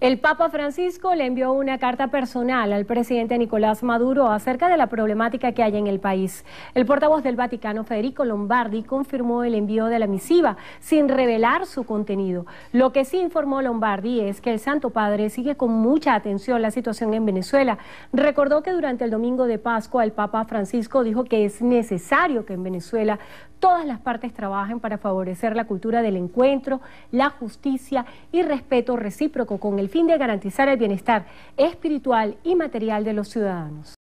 El Papa Francisco le envió una carta personal al presidente Nicolás Maduro acerca de la problemática que hay en el país. El portavoz del Vaticano, Federico Lombardi, confirmó el envío de la misiva sin revelar su contenido. Lo que sí informó Lombardi es que el Santo Padre sigue con mucha atención la situación en Venezuela. Recordó que durante el domingo de Pascua el Papa Francisco dijo que es necesario que en Venezuela todas las partes trabajen para favorecer la cultura del encuentro, la justicia y respeto recíproco con el fin de garantizar el bienestar espiritual y material de los ciudadanos.